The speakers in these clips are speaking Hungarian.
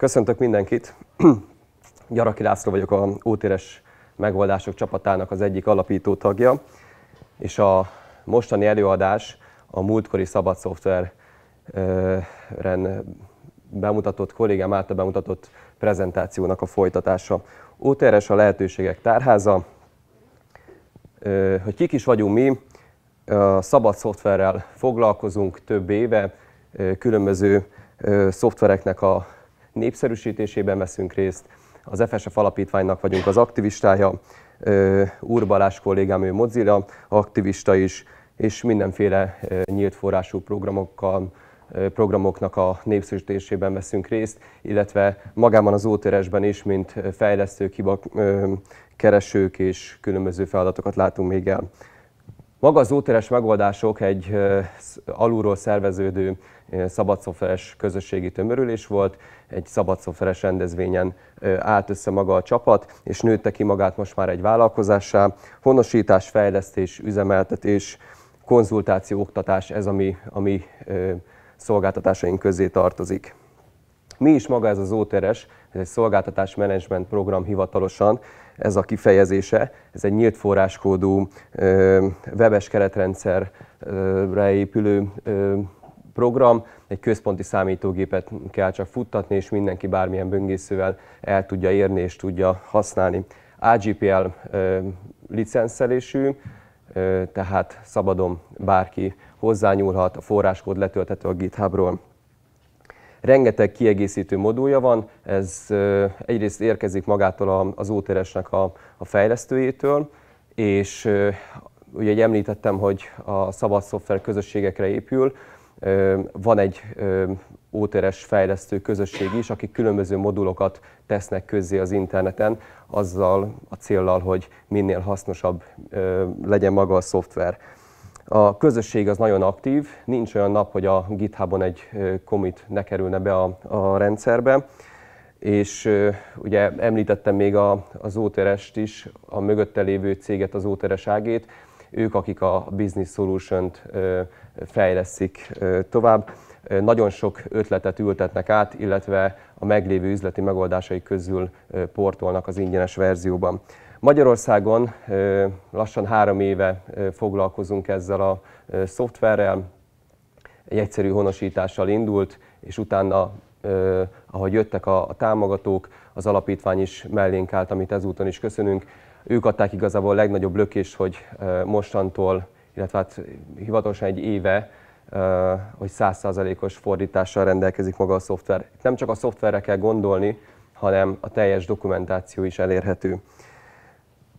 Köszöntök mindenkit! Gyaraki László vagyok, a Ótéres Megoldások csapatának az egyik alapító tagja, és a mostani előadás a múltkori szabad szoftveren bemutatott, kollégám által bemutatott prezentációnak a folytatása. OTRS a lehetőségek tárháza. Hogy kik is vagyunk mi, a szabad szoftverrel foglalkozunk több éve, különböző szoftvereknek a népszerűsítésében veszünk részt. Az FSF alapítványnak vagyunk az aktivistája, Úr Balázs kollégám, ő Mozilla aktivista is, és mindenféle nyílt forrású programokkal, programoknak a népszerűsítésében veszünk részt, illetve magában az óteresben is, mint fejlesztők, hiba keresők és különböző feladatokat látunk még el. Maga az úteres megoldások egy alulról szerveződő szabadszoferes közösségi tömörülés volt, egy szabadszoferes rendezvényen állt össze maga a csapat, és nőtte ki magát most már egy vállalkozássá. Honosítás, fejlesztés, üzemeltetés, konzultáció, oktatás, ez ami, ami szolgáltatásaink közé tartozik. Mi is maga ez az óteres, ez egy szolgáltatás menedzsment program hivatalosan, ez a kifejezése, ez egy nyílt forráskódú webes keretrendszerre épülő program, egy központi számítógépet kell csak futtatni, és mindenki bármilyen böngészővel el tudja érni és tudja használni. AGPL licenszelésű, tehát szabadon bárki hozzányúlhat, a forráskód letölthető a GitHubról. Rengeteg kiegészítő modulja van, ez egyrészt érkezik magától az óteresnek a, a fejlesztőjétől, és ugye említettem, hogy a szabad szoftver közösségekre épül, van egy óteres fejlesztő közösség is, akik különböző modulokat tesznek közzé az interneten, azzal a céllal, hogy minél hasznosabb legyen maga a szoftver. A közösség az nagyon aktív, nincs olyan nap, hogy a GitHubon egy commit ne kerülne be a, a rendszerbe, és ugye említettem még a, az otrs is, a mögötte lévő céget, az OTRS ágét, ők, akik a Business Solution-t fejleszik tovább. Nagyon sok ötletet ültetnek át, illetve a meglévő üzleti megoldásai közül portolnak az ingyenes verzióban. Magyarországon lassan három éve foglalkozunk ezzel a szoftverrel, egy egyszerű honosítással indult, és utána, ahogy jöttek a, támogatók, az alapítvány is mellénk állt, amit ezúton is köszönünk. Ők adták igazából a legnagyobb lökést, hogy mostantól, illetve hát hivatalosan egy éve, hogy 100%-os fordítással rendelkezik maga a szoftver. Itt nem csak a szoftverre kell gondolni, hanem a teljes dokumentáció is elérhető.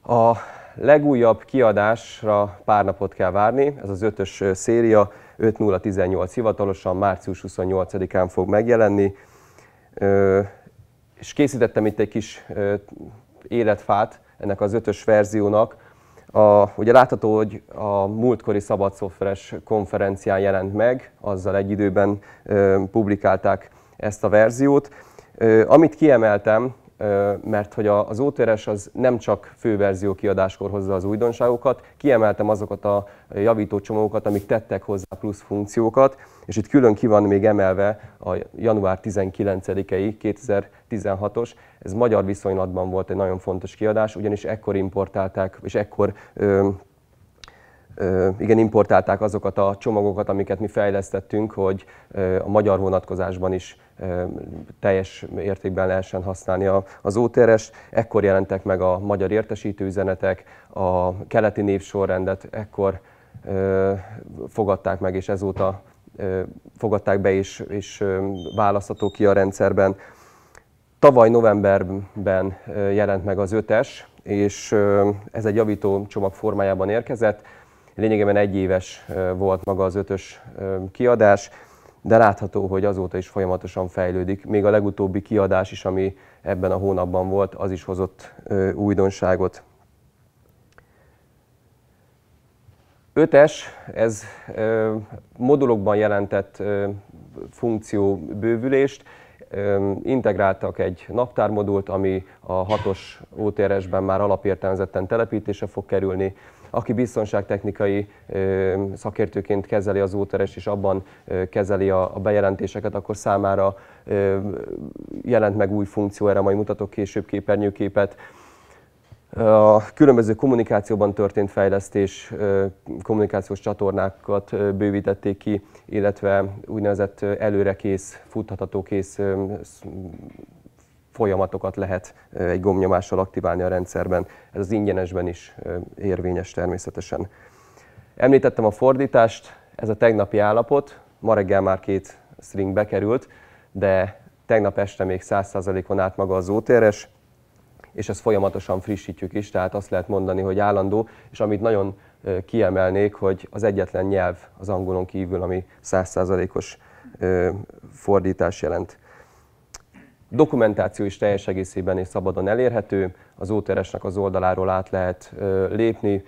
A legújabb kiadásra pár napot kell várni, ez az ötös széria, 5018 hivatalosan március 28-án fog megjelenni, és készítettem itt egy kis életfát ennek az ötös verziónak. A, ugye látható, hogy a múltkori szabad szoftveres konferencián jelent meg, azzal egy időben publikálták ezt a verziót. Amit kiemeltem, mert hogy az OTRS az nem csak főverzió kiadáskor hozza az újdonságokat, kiemeltem azokat a javító csomókat, amik tettek hozzá plusz funkciókat, és itt külön ki van még emelve a január 19-ei 2016-os, ez magyar viszonylatban volt egy nagyon fontos kiadás, ugyanis ekkor importálták, és ekkor igen, importálták azokat a csomagokat, amiket mi fejlesztettünk, hogy a magyar vonatkozásban is teljes értékben lehessen használni az OTRS. Ekkor jelentek meg a magyar értesítőüzenetek, a keleti névsorrendet ekkor fogadták meg, és ezóta fogadták be, és, és választható ki a rendszerben. Tavaly novemberben jelent meg az ötes, és ez egy javító csomag formájában érkezett. Lényegében egy éves volt maga az ötös kiadás, de látható, hogy azóta is folyamatosan fejlődik. Még a legutóbbi kiadás is, ami ebben a hónapban volt, az is hozott újdonságot. Ötes, ez modulokban jelentett funkció bővülést, integráltak egy naptármodult, ami a hatos OTRS-ben már alapértelmezetten telepítése fog kerülni. Aki biztonságtechnikai szakértőként kezeli az OTRS és abban kezeli a bejelentéseket, akkor számára jelent meg új funkció, erre majd mutatok később képernyőképet a különböző kommunikációban történt fejlesztés, kommunikációs csatornákat bővítették ki, illetve úgynevezett előrekész, futtatató-kész folyamatokat lehet egy gomnyomással aktiválni a rendszerben. Ez az ingyenesben is érvényes természetesen. Említettem a fordítást, ez a tegnapi állapot, ma reggel már két string bekerült, de tegnap este még 100%-on át maga az OTRS, és ezt folyamatosan frissítjük is, tehát azt lehet mondani, hogy állandó, és amit nagyon kiemelnék, hogy az egyetlen nyelv az angolon kívül, ami százszázalékos fordítás jelent. Dokumentáció is teljes egészében és szabadon elérhető, az óteresnek az oldaláról át lehet lépni.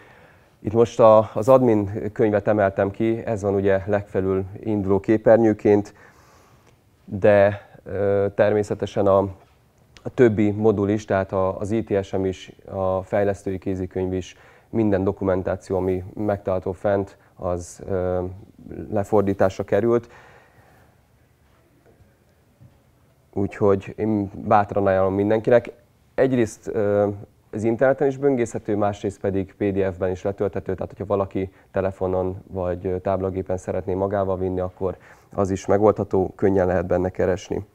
Itt most a, az admin könyvet emeltem ki, ez van ugye legfelül induló képernyőként, de természetesen a a többi modul is, tehát az ITSM is, a fejlesztői kézikönyv is, minden dokumentáció, ami megtalálható fent, az lefordításra került. Úgyhogy én bátran ajánlom mindenkinek. Egyrészt az interneten is böngészhető, másrészt pedig PDF-ben is letölthető, tehát hogyha valaki telefonon vagy táblagépen szeretné magával vinni, akkor az is megoldható, könnyen lehet benne keresni.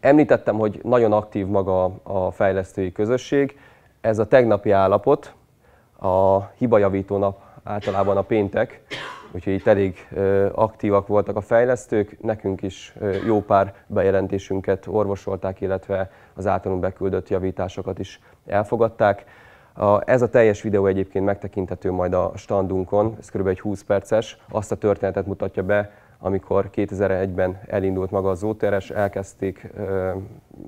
Említettem, hogy nagyon aktív maga a fejlesztői közösség. Ez a tegnapi állapot, a hibajavító nap általában a péntek, úgyhogy itt elég aktívak voltak a fejlesztők. Nekünk is jó pár bejelentésünket orvosolták, illetve az általunk beküldött javításokat is elfogadták. A, ez a teljes videó egyébként megtekinthető majd a standunkon, ez kb. egy 20 perces, azt a történetet mutatja be, amikor 2001-ben elindult maga az OTRS, elkezdték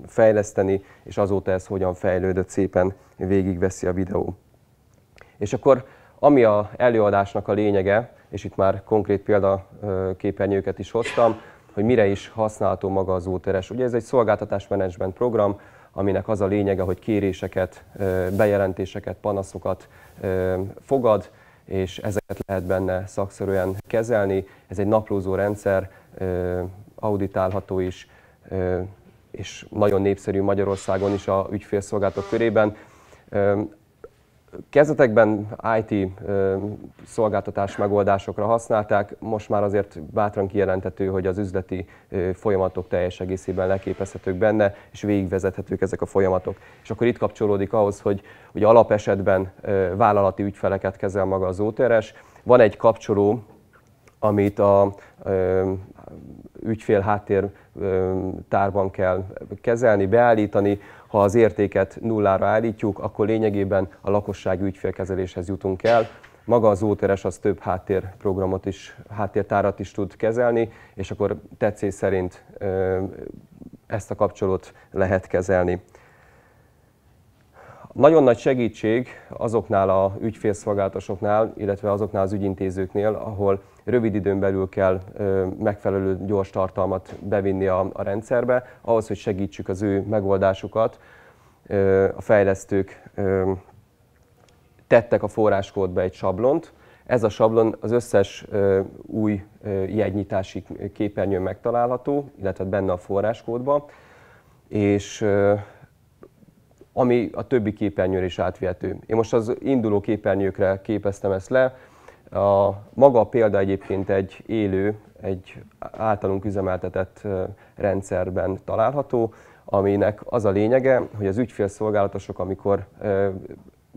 fejleszteni, és azóta ez hogyan fejlődött szépen végigveszi a videó. És akkor ami a előadásnak a lényege, és itt már konkrét példaképernyőket is hoztam, hogy mire is használható maga az OTRS. Ugye ez egy szolgáltatásmenedzsment program, aminek az a lényege, hogy kéréseket, bejelentéseket, panaszokat fogad, és ezeket lehet benne szakszerűen kezelni. Ez egy naplózó rendszer, auditálható is, és nagyon népszerű Magyarországon is a ügyfélszolgálatok körében. Kezdetekben IT szolgáltatás megoldásokra használták, most már azért bátran kijelentető, hogy az üzleti folyamatok teljes egészében leképezhetők benne, és végigvezethetők ezek a folyamatok. És akkor itt kapcsolódik ahhoz, hogy hogy alapesetben vállalati ügyfeleket kezel maga az OTRS, van egy kapcsoló amit a ügyfél háttér tárban kell kezelni, beállítani. Ha az értéket nullára állítjuk, akkor lényegében a lakosság ügyfélkezeléshez jutunk el. Maga az óteres az több háttérprogramot is, háttértárat is tud kezelni, és akkor tetszés szerint ezt a kapcsolót lehet kezelni. Nagyon nagy segítség azoknál a ügyfélszolgálatosoknál, illetve azoknál az ügyintézőknél, ahol rövid időn belül kell megfelelő gyors tartalmat bevinni a, a rendszerbe, ahhoz, hogy segítsük az ő megoldásukat, a fejlesztők tettek a forráskódba egy sablont, ez a sablon az összes új jegynyitási képernyőn megtalálható, illetve benne a forráskódba, és ami a többi képernyőre is átvihető. Én most az induló képernyőkre képeztem ezt le, a maga a példa egyébként egy élő, egy általunk üzemeltetett rendszerben található, aminek az a lényege, hogy az ügyfélszolgálatosok, amikor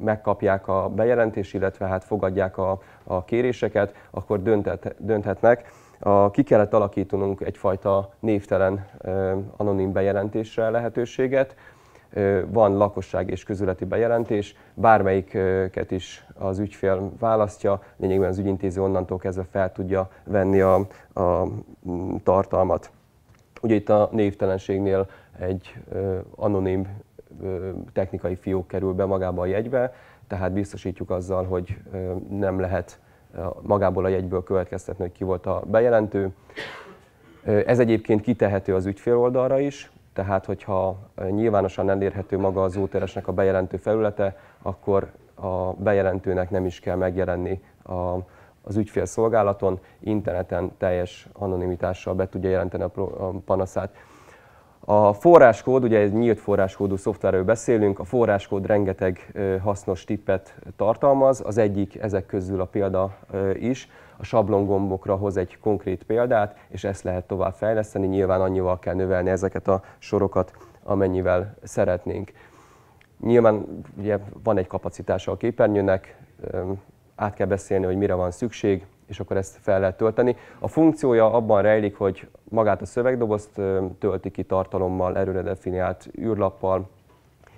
megkapják a bejelentést, illetve hát fogadják a, a kéréseket, akkor dönthet, dönthetnek. A, ki kellett alakítanunk egyfajta névtelen, anonim bejelentésre lehetőséget, van lakosság és közületi bejelentés, bármelyiket is az ügyfél választja, lényegében az ügyintéző onnantól kezdve fel tudja venni a, a tartalmat. Ugye itt a névtelenségnél egy anonim technikai fiók kerül be magába a jegybe, tehát biztosítjuk azzal, hogy nem lehet magából a jegyből következtetni, hogy ki volt a bejelentő. Ez egyébként kitehető az ügyfél oldalra is, tehát hogyha nyilvánosan elérhető maga az úteresnek a bejelentő felülete, akkor a bejelentőnek nem is kell megjelenni a, az ügyfélszolgálaton, interneten teljes anonimitással be tudja jelenteni a panaszát. A forráskód, ugye egy nyílt forráskódú szoftverről beszélünk, a forráskód rengeteg hasznos tippet tartalmaz, az egyik ezek közül a példa is, a sablongombokra hoz egy konkrét példát, és ezt lehet tovább fejleszteni, nyilván annyival kell növelni ezeket a sorokat, amennyivel szeretnénk. Nyilván ugye van egy kapacitása a képernyőnek, át kell beszélni, hogy mire van szükség, és akkor ezt fel lehet tölteni. A funkciója abban rejlik, hogy magát a szövegdobozt tölti ki tartalommal, erőre definiált űrlappal,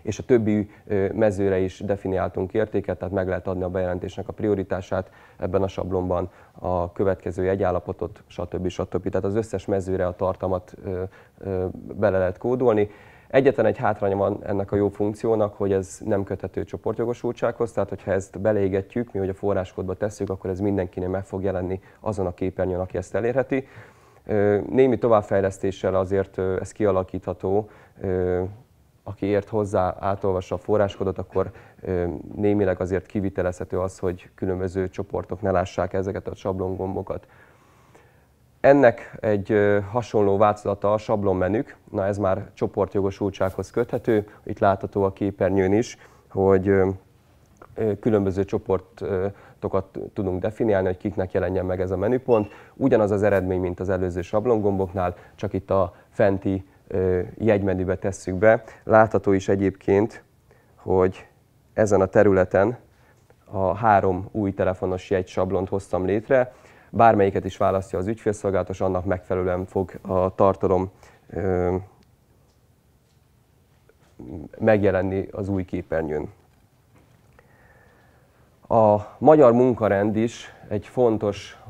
és a többi mezőre is definiáltunk értéket, tehát meg lehet adni a bejelentésnek a prioritását ebben a sablonban, a következő jegyállapotot, stb. stb. Tehát az összes mezőre a tartalmat bele lehet kódolni. Egyetlen egy hátrány van ennek a jó funkciónak, hogy ez nem köthető csoportjogosultsághoz, tehát hogyha ezt beleégetjük, mi hogy a forráskódba tesszük, akkor ez mindenkinél meg fog jelenni azon a képernyőn, aki ezt elérheti. Némi továbbfejlesztéssel azért ez kialakítható, aki ért hozzá, átolvassa a forráskodot, akkor némileg azért kivitelezhető az, hogy különböző csoportok ne lássák ezeket a sablongombokat. Ennek egy hasonló változata a sablonmenük, na ez már csoportjogosultsághoz köthető, itt látható a képernyőn is, hogy különböző csoportokat tudunk definiálni, hogy kiknek jelenjen meg ez a menüpont. Ugyanaz az eredmény, mint az előző sablongomboknál, csak itt a fenti jegymenübe tesszük be. Látható is egyébként, hogy ezen a területen a három új telefonos jegysablont hoztam létre, Bármelyiket is választja az ügyfélszolgálatos, annak megfelelően fog a tartalom megjelenni az új képernyőn. A magyar munkarend is egy fontos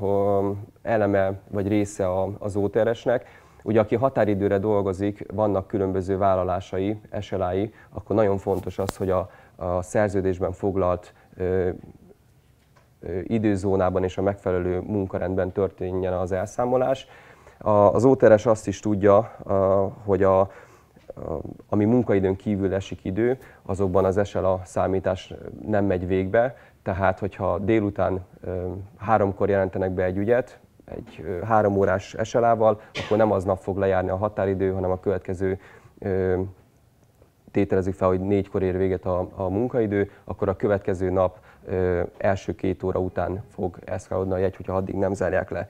eleme vagy része az óteresnek. Ugye aki határidőre dolgozik, vannak különböző vállalásai, eselái, akkor nagyon fontos az, hogy a, a szerződésben foglalt időzónában és a megfelelő munkarendben történjen az elszámolás. Az OTRS azt is tudja, hogy a ami munkaidőn kívül esik idő, azokban az esel a számítás nem megy végbe, tehát hogyha délután háromkor jelentenek be egy ügyet, egy három órás eselával, akkor nem aznap fog lejárni a határidő, hanem a következő tételezik fel, hogy négykor ér véget a, a munkaidő, akkor a következő nap első két óra után fog eszkalálódni a jegy, hogyha addig nem zárják le.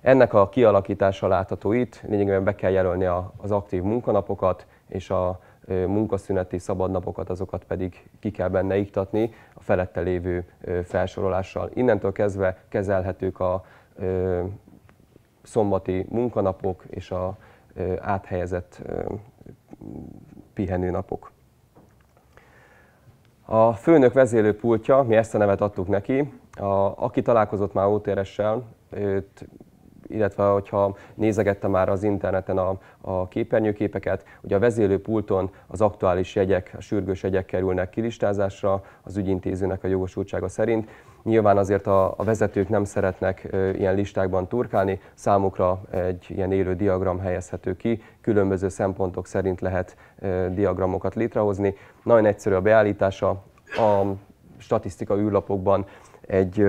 Ennek a kialakítása látható itt, lényegében be kell jelölni a az aktív munkanapokat, és a munkaszüneti szabadnapokat, azokat pedig ki kell benne iktatni a felette lévő felsorolással. Innentől kezdve kezelhetők a szombati munkanapok és a áthelyezett pihenőnapok. A főnök vezélőpultja, mi ezt a nevet adtuk neki, a, aki találkozott már OTR-essel, őt illetve hogyha nézegette már az interneten a, a képernyőképeket, hogy a vezélőpulton az aktuális jegyek, a sürgős jegyek kerülnek kilistázásra az ügyintézőnek a jogosultsága szerint. Nyilván azért a, a vezetők nem szeretnek ilyen listákban turkálni, számukra egy ilyen élő diagram helyezhető ki, különböző szempontok szerint lehet diagramokat létrehozni. Nagyon egyszerű a beállítása, a statisztika űrlapokban egy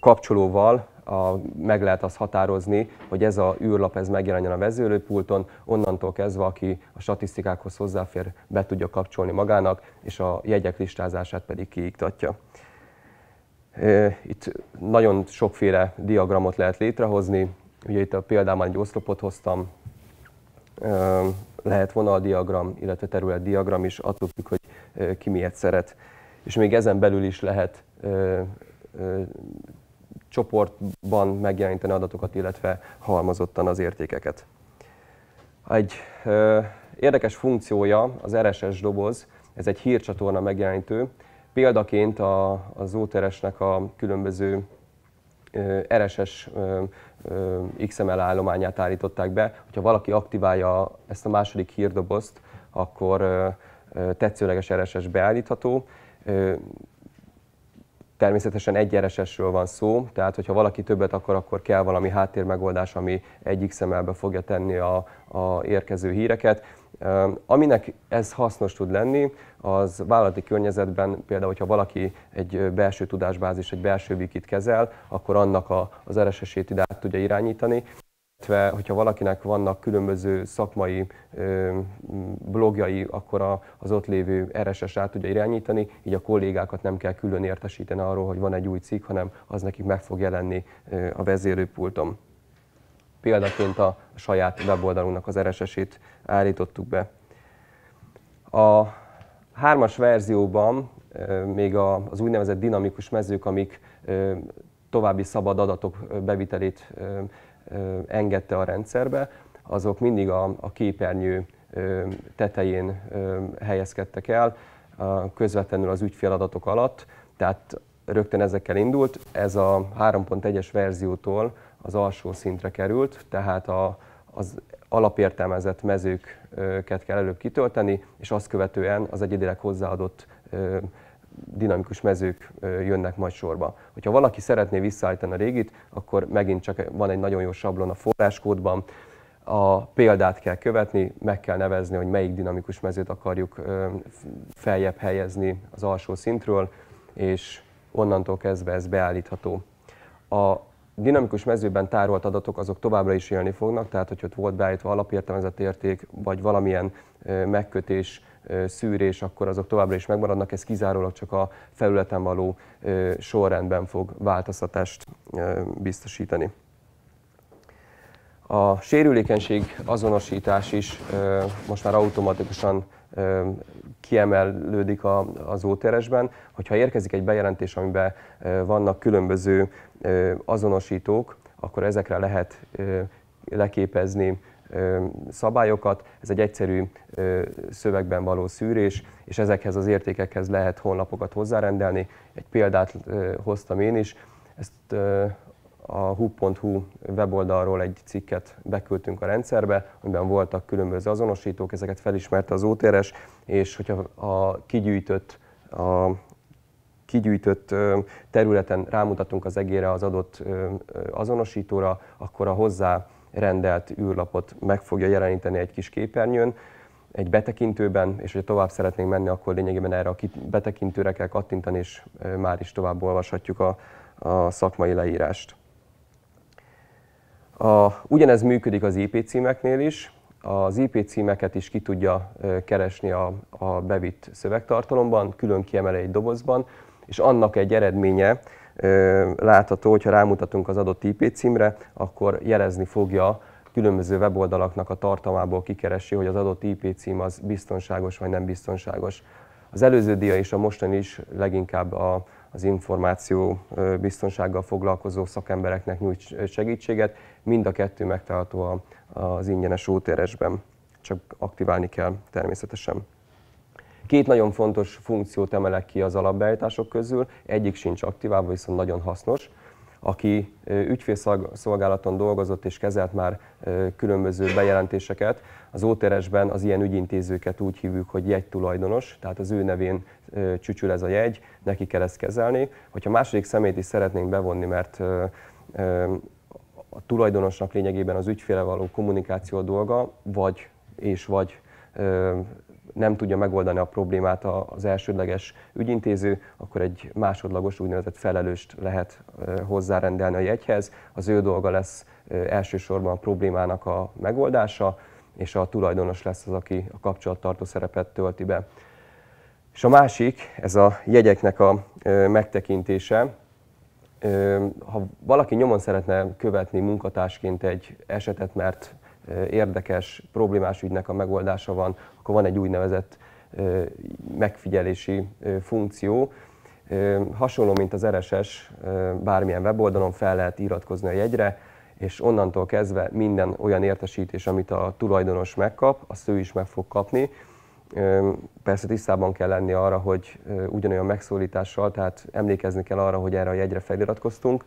kapcsolóval a, meg lehet azt határozni, hogy ez a űrlap ez megjelenjen a vezérlőpulton, onnantól kezdve, aki a statisztikákhoz hozzáfér, be tudja kapcsolni magának, és a jegyek listázását pedig kiiktatja. Itt nagyon sokféle diagramot lehet létrehozni. Ugye itt a példában egy oszlopot hoztam, lehet vonaldiagram, illetve területdiagram is, attól függ, hogy ki miért szeret. És még ezen belül is lehet csoportban megjeleníteni adatokat, illetve halmozottan az értékeket. Egy ö, érdekes funkciója az RSS doboz, ez egy hírcsatorna megjelenítő. Példaként a, az OTRS-nek a különböző ö, RSS ö, ö, XML állományát állították be. hogyha valaki aktiválja ezt a második hírdobozt, akkor ö, tetszőleges RSS beállítható. Ö, Természetesen egyenesesről van szó, tehát hogyha valaki többet akar, akkor kell valami háttérmegoldás, ami egyik szemelbe fogja tenni a, a érkező híreket. Aminek ez hasznos tud lenni, az vállalati környezetben például, hogyha valaki egy belső tudásbázis, egy belső wikit kezel, akkor annak a, az RSS-ét ide tudja irányítani, illetve hogyha valakinek vannak különböző szakmai blogjai, akkor az ott lévő RSS át tudja irányítani, így a kollégákat nem kell külön értesíteni arról, hogy van egy új cikk, hanem az nekik meg fog jelenni a vezérőpultom. Példaként a saját weboldalunknak az RSS-ét állítottuk be. A hármas verzióban még az úgynevezett dinamikus mezők, amik további szabad adatok bevitelét engedte a rendszerbe, azok mindig a, a képernyő tetején helyezkedtek el, közvetlenül az ügyféladatok alatt, tehát rögtön ezekkel indult. Ez a 3.1-es verziótól az alsó szintre került, tehát a, az alapértelmezett mezőket kell előbb kitölteni, és azt követően az egyedileg hozzáadott dinamikus mezők jönnek majd sorba. Hogyha valaki szeretné visszaállítani a régit, akkor megint csak van egy nagyon jó sablon a forráskódban, a példát kell követni, meg kell nevezni, hogy melyik dinamikus mezőt akarjuk feljebb helyezni az alsó szintről, és onnantól kezdve ez beállítható. A dinamikus mezőben tárolt adatok azok továbbra is élni fognak, tehát hogyha ott volt beállítva alapértelmezett érték, vagy valamilyen megkötés, szűrés, akkor azok továbbra is megmaradnak, ez kizárólag csak a felületen való sorrendben fog változtatást biztosítani. A sérülékenység azonosítás is most már automatikusan kiemelődik az óteresben, hogyha érkezik egy bejelentés, amiben vannak különböző azonosítók, akkor ezekre lehet leképezni szabályokat. Ez egy egyszerű szövegben való szűrés, és ezekhez az értékekhez lehet honlapokat hozzárendelni. Egy példát hoztam én is, ezt a hu.hu weboldalról egy cikket beküldtünk a rendszerbe, amiben voltak különböző azonosítók, ezeket felismerte az OTRS, és hogyha a kigyűjtött, a kigyűjtött területen rámutatunk az egére az adott azonosítóra, akkor a hozzá rendelt űrlapot meg fogja jeleníteni egy kis képernyőn, egy betekintőben, és hogyha tovább szeretnénk menni, akkor lényegében erre a betekintőre kell kattintani, és már is tovább olvashatjuk a, a szakmai leírást. A, ugyanez működik az IP címeknél is, az IP címeket is ki tudja keresni a, a bevitt szövegtartalomban, külön kiemel egy dobozban, és annak egy eredménye látható, hogyha rámutatunk az adott IP címre, akkor jelezni fogja különböző weboldalaknak a tartalmából kikeresi, hogy az adott IP cím az biztonságos vagy nem biztonságos. Az előző dia és a mostani is leginkább a, az információ biztonsággal foglalkozó szakembereknek nyújt segítséget. Mind a kettő megtalálható az ingyenes útéresben, csak aktiválni kell természetesen. Két nagyon fontos funkciót emelek ki az alapbeállítások közül, egyik sincs aktiválva, viszont nagyon hasznos aki ügyfélszolgálaton dolgozott és kezelt már különböző bejelentéseket. Az OTRS-ben az ilyen ügyintézőket úgy hívjuk, hogy jegytulajdonos, tehát az ő nevén csücsül ez a jegy, neki kell ezt kezelni. Hogyha második szemét is szeretnénk bevonni, mert a tulajdonosnak lényegében az ügyféle való kommunikáció a dolga, vagy és vagy nem tudja megoldani a problémát az elsődleges ügyintéző, akkor egy másodlagos úgynevezett felelőst lehet hozzárendelni a jegyhez. Az ő dolga lesz elsősorban a problémának a megoldása, és a tulajdonos lesz az, aki a kapcsolattartó szerepet tölti be. És a másik, ez a jegyeknek a megtekintése. Ha valaki nyomon szeretne követni munkatársként egy esetet, mert érdekes, problémás ügynek a megoldása van, akkor van egy úgynevezett megfigyelési funkció. Hasonló, mint az RSS, bármilyen weboldalon fel lehet iratkozni a jegyre, és onnantól kezdve minden olyan értesítés, amit a tulajdonos megkap, azt ő is meg fog kapni. Persze tisztában kell lenni arra, hogy ugyanolyan megszólítással, tehát emlékezni kell arra, hogy erre a jegyre feliratkoztunk,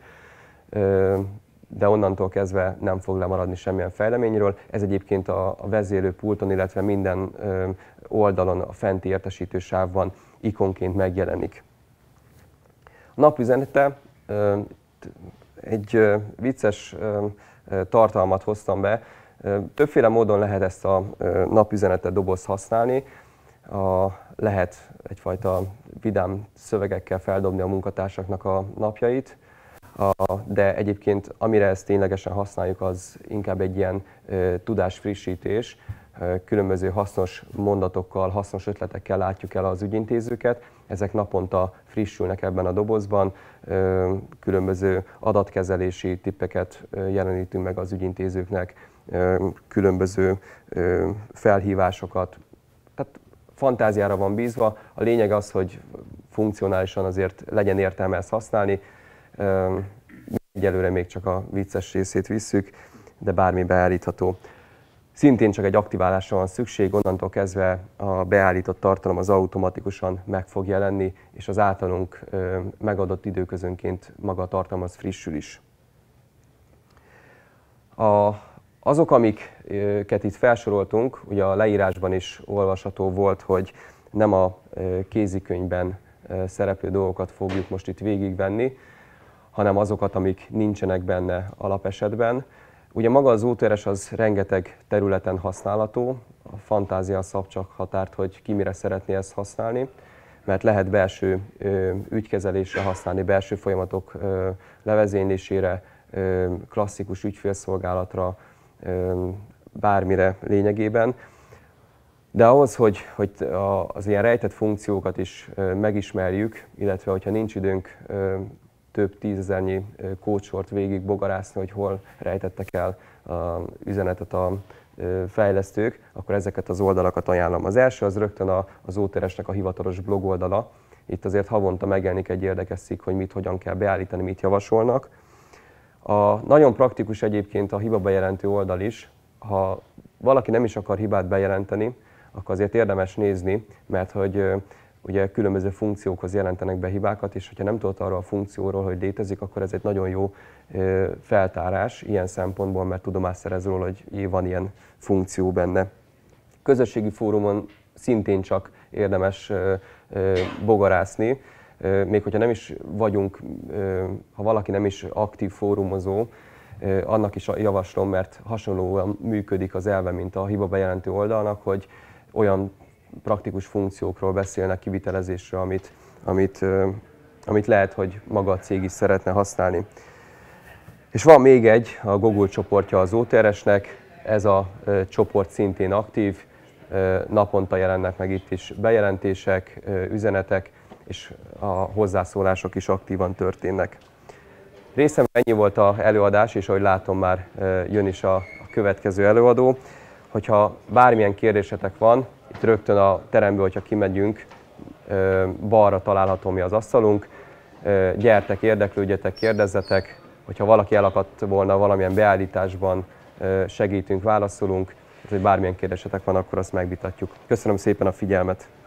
de onnantól kezdve nem fog lemaradni semmilyen fejleményről. Ez egyébként a, a vezérő pulton, illetve minden oldalon a fenti értesítősávban ikonként megjelenik. A napüzenete egy vicces tartalmat hoztam be. Többféle módon lehet ezt a napüzenete dobozt használni. A, lehet egyfajta vidám szövegekkel feldobni a munkatársaknak a napjait, a, de egyébként amire ezt ténylegesen használjuk, az inkább egy ilyen ö, tudásfrissítés, különböző hasznos mondatokkal, hasznos ötletekkel látjuk el az ügyintézőket. Ezek naponta frissülnek ebben a dobozban, különböző adatkezelési tippeket jelenítünk meg az ügyintézőknek, különböző felhívásokat. Tehát fantáziára van bízva. A lényeg az, hogy funkcionálisan azért legyen értelme ezt használni, Egyelőre még csak a vicces részét visszük, de bármi beállítható. Szintén csak egy aktiválásra van szükség, onnantól kezdve a beállított tartalom az automatikusan meg fog jelenni, és az általunk megadott időközönként maga a tartalom az frissül is. A, azok, amiket itt felsoroltunk, ugye a leírásban is olvasható volt, hogy nem a kézikönyvben szereplő dolgokat fogjuk most itt végigvenni, hanem azokat, amik nincsenek benne alapesetben. Ugye maga az útérés az rengeteg területen használható, a fantázia szab csak határt, hogy ki mire szeretné ezt használni, mert lehet belső ügykezelésre használni, belső folyamatok levezénylésére, klasszikus ügyfélszolgálatra, bármire lényegében. De ahhoz, hogy, hogy az ilyen rejtett funkciókat is megismerjük, illetve hogyha nincs időnk több tízezernyi kócsort végig bogarászni, hogy hol rejtettek el a üzenetet a fejlesztők, akkor ezeket az oldalakat ajánlom. Az első az rögtön a, az óteresnek a hivatalos blog oldala. Itt azért havonta megjelenik egy érdekes cikk, hogy mit, hogyan kell beállítani, mit javasolnak. A, nagyon praktikus egyébként a hiba bejelentő oldal is. Ha valaki nem is akar hibát bejelenteni, akkor azért érdemes nézni, mert hogy ugye különböző funkciókhoz jelentenek be hibákat, és hogyha nem tudod arra a funkcióról, hogy létezik, akkor ez egy nagyon jó feltárás ilyen szempontból, mert tudomást szerez róla, hogy van ilyen funkció benne. Közösségi fórumon szintén csak érdemes bogarászni, még hogyha nem is vagyunk, ha valaki nem is aktív fórumozó, annak is javaslom, mert hasonlóan működik az elve, mint a hiba bejelentő oldalnak, hogy olyan praktikus funkciókról beszélnek, kivitelezésre, amit, amit, amit lehet, hogy maga a cég is szeretne használni. És van még egy, a Google csoportja az OTRS-nek, ez a csoport szintén aktív, naponta jelennek meg itt is bejelentések, üzenetek, és a hozzászólások is aktívan történnek. Részem ennyi volt a előadás, és ahogy látom már jön is a következő előadó hogyha bármilyen kérdésetek van, itt rögtön a teremből, hogyha kimegyünk, balra található mi az asztalunk. Gyertek, érdeklődjetek, kérdezzetek, hogyha valaki elakadt volna valamilyen beállításban, segítünk, válaszolunk, hogy bármilyen kérdésetek van, akkor azt megvitatjuk. Köszönöm szépen a figyelmet!